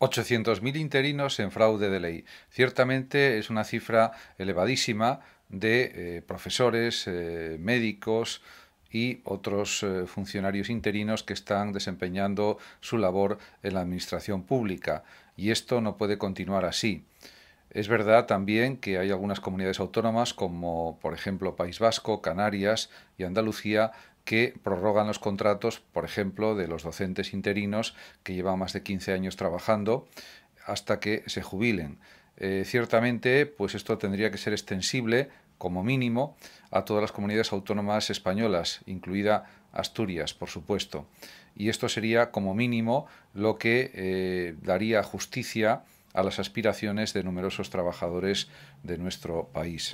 800.000 interinos en fraude de ley. Ciertamente es una cifra elevadísima de eh, profesores, eh, médicos y otros eh, funcionarios interinos que están desempeñando su labor en la administración pública. Y esto no puede continuar así. Es verdad también que hay algunas comunidades autónomas, como por ejemplo País Vasco, Canarias y Andalucía, que prorrogan los contratos, por ejemplo, de los docentes interinos que llevan más de 15 años trabajando hasta que se jubilen. Eh, ciertamente, pues esto tendría que ser extensible, como mínimo, a todas las comunidades autónomas españolas, incluida Asturias, por supuesto. Y esto sería, como mínimo, lo que eh, daría justicia a las aspiraciones de numerosos trabajadores de nuestro país.